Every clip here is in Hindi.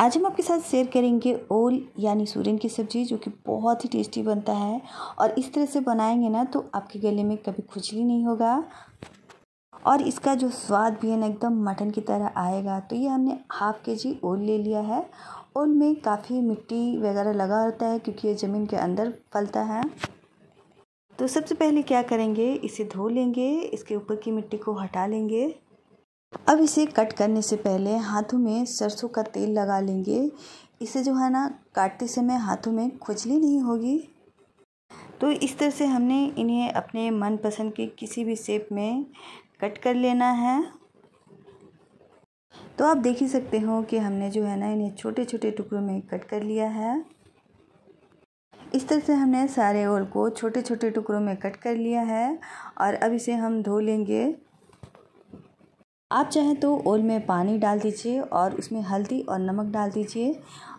आज हम आपके साथ शेयर करेंगे ओल यानी सूरन की सब्ज़ी जो कि बहुत ही टेस्टी बनता है और इस तरह से बनाएंगे ना तो आपके गले में कभी खुजली नहीं होगा और इसका जो स्वाद भी है ना एकदम मटन की तरह आएगा तो ये हमने हाफ़ के जी ओल ले लिया है ओल में काफ़ी मिट्टी वगैरह लगा होता है क्योंकि ये ज़मीन के अंदर फलता है तो सबसे पहले क्या करेंगे इसे धो लेंगे इसके ऊपर की मिट्टी को हटा लेंगे अब इसे कट करने से पहले हाथों में सरसों का तेल लगा लेंगे इसे जो है ना काटते समय हाथों में खुजली नहीं होगी तो इस तरह से हमने इन्हें अपने मनपसंद के किसी भी शेप में कट कर लेना है तो आप देख ही सकते हो कि हमने जो है ना इन्हें छोटे छोटे टुकड़ों में कट कर लिया है इस तरह से हमने सारे ओल को छोटे छोटे टुकड़ों में कट कर लिया है और अब इसे हम धो लेंगे आप चाहें तो ओल में पानी डाल दीजिए और उसमें हल्दी और नमक डाल दीजिए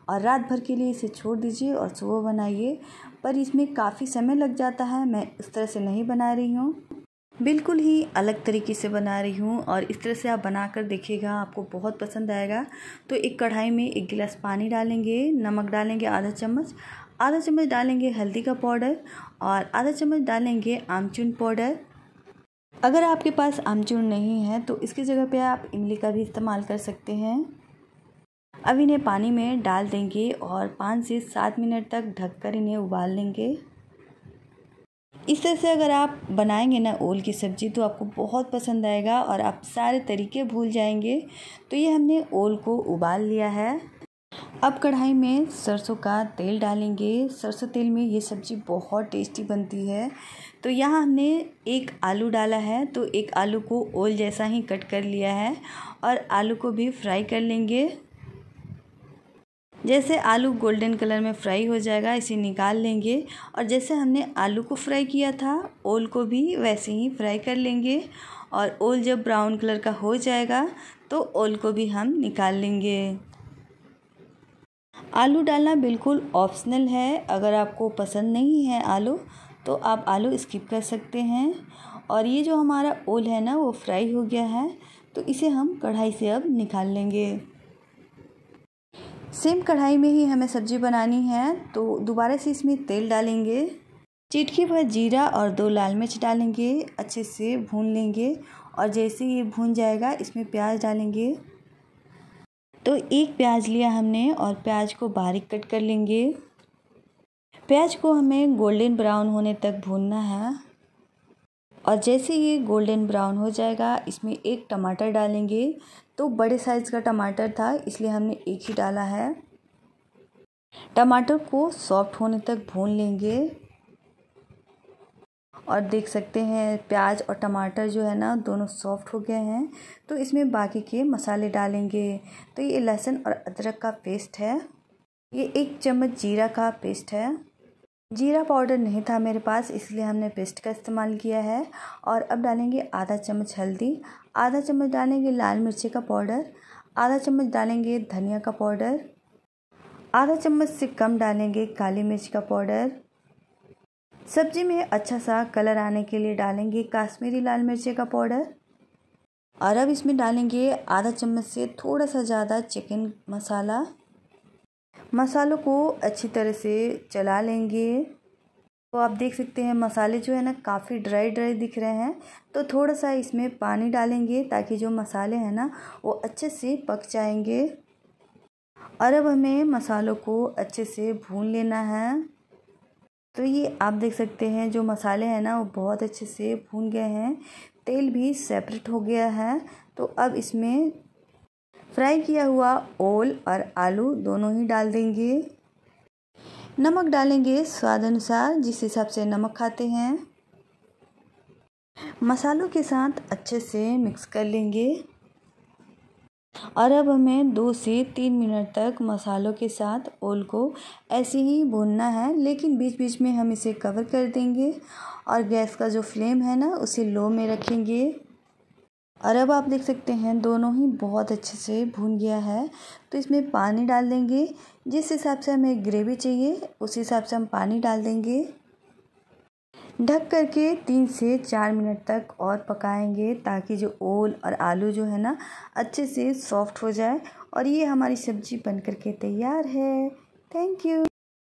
और रात भर के लिए इसे छोड़ दीजिए और सुबह बनाइए पर इसमें काफ़ी समय लग जाता है मैं इस तरह से नहीं बना रही हूँ बिल्कुल ही अलग तरीके से बना रही हूँ और इस तरह से आप बना कर देखिएगा आपको बहुत पसंद आएगा तो एक कढ़ाई में एक गिलास पानी डालेंगे नमक डालेंगे आधा चम्मच आधा चम्मच डालेंगे हल्दी का पाउडर और आधा चम्मच डालेंगे आमचून पाउडर अगर आपके पास आमचूर नहीं है तो इसकी जगह पे आप इमली का भी इस्तेमाल कर सकते हैं अब इन्हें पानी में डाल देंगे और पाँच से सात मिनट तक ढककर इन्हें उबाल लेंगे इस तरह से अगर आप बनाएंगे ना ओल की सब्ज़ी तो आपको बहुत पसंद आएगा और आप सारे तरीके भूल जाएंगे तो ये हमने ओल को उबाल लिया है अब कढ़ाई में सरसों का तेल डालेंगे सरसों तेल में ये सब्ज़ी बहुत टेस्टी बनती है तो यहाँ हमने एक आलू डाला है तो एक आलू को ओल जैसा ही कट कर लिया है और आलू को भी फ्राई कर लेंगे जैसे आलू गोल्डन कलर में फ्राई हो जाएगा इसे निकाल लेंगे और जैसे हमने आलू को फ्राई किया था ओल को भी वैसे ही फ्राई कर लेंगे और ओल जब ब्राउन कलर का हो जाएगा तो ओल को भी हम निकाल लेंगे आलू डालना बिल्कुल ऑप्शनल है अगर आपको पसंद नहीं है आलू तो आप आलू स्किप कर सकते हैं और ये जो हमारा ओल है ना वो फ्राई हो गया है तो इसे हम कढ़ाई से अब निकाल लेंगे सेम कढ़ाई में ही हमें सब्ज़ी बनानी है तो दोबारा से इसमें तेल डालेंगे चिटकी भर जीरा और दो लाल मिर्च डालेंगे अच्छे से भून लेंगे और जैसे ये भून जाएगा इसमें प्याज डालेंगे तो एक प्याज लिया हमने और प्याज को बारीक कट कर लेंगे प्याज को हमें गोल्डन ब्राउन होने तक भूनना है और जैसे ये गोल्डन ब्राउन हो जाएगा इसमें एक टमाटर डालेंगे तो बड़े साइज़ का टमाटर था इसलिए हमने एक ही डाला है टमाटर को सॉफ्ट होने तक भून लेंगे और देख सकते हैं प्याज और टमाटर जो है ना दोनों सॉफ्ट हो गए हैं तो इसमें बाकी के मसाले डालेंगे तो ये लहसुन और अदरक का पेस्ट है ये एक चम्मच जीरा का पेस्ट है जीरा पाउडर नहीं था मेरे पास इसलिए हमने पेस्ट का इस्तेमाल किया है और अब डालेंगे आधा चम्मच हल्दी आधा चम्मच डालेंगे लाल मिर्ची का पाउडर आधा चम्मच डालेंगे धनिया का पाउडर आधा चम्मच से कम डालेंगे काली मिर्च का पाउडर सब्जी में अच्छा सा कलर आने के लिए डालेंगे काश्मीरी लाल मिर्चे का पाउडर और अब इसमें डालेंगे आधा चम्मच से थोड़ा सा ज़्यादा चिकन मसाला मसालों को अच्छी तरह से चला लेंगे तो आप देख सकते हैं मसाले जो है ना काफ़ी ड्राई ड्राई दिख रहे हैं तो थोड़ा सा इसमें पानी डालेंगे ताकि जो मसाले हैं ना वो अच्छे से पक जाएंगे और अब हमें मसालों को अच्छे से भून लेना है तो ये आप देख सकते हैं जो मसाले हैं ना वो बहुत अच्छे से भून गए हैं तेल भी सेपरेट हो गया है तो अब इसमें फ्राई किया हुआ ओल और आलू दोनों ही डाल देंगे नमक डालेंगे स्वाद अनुसार जिस हिसाब से नमक खाते हैं मसालों के साथ अच्छे से मिक्स कर लेंगे और अब हमें दो से तीन मिनट तक मसालों के साथ ओल को ऐसे ही भूनना है लेकिन बीच बीच में हम इसे कवर कर देंगे और गैस का जो फ्लेम है ना उसे लो में रखेंगे और अब आप देख सकते हैं दोनों ही बहुत अच्छे से भून गया है तो इसमें पानी डाल देंगे जिस हिसाब से हमें ग्रेवी चाहिए उस हिसाब से हम पानी डाल देंगे ढक करके तीन से चार मिनट तक और पकाएंगे ताकि जो ओल और आलू जो है ना अच्छे से सॉफ्ट हो जाए और ये हमारी सब्जी बन करके तैयार है थैंक यू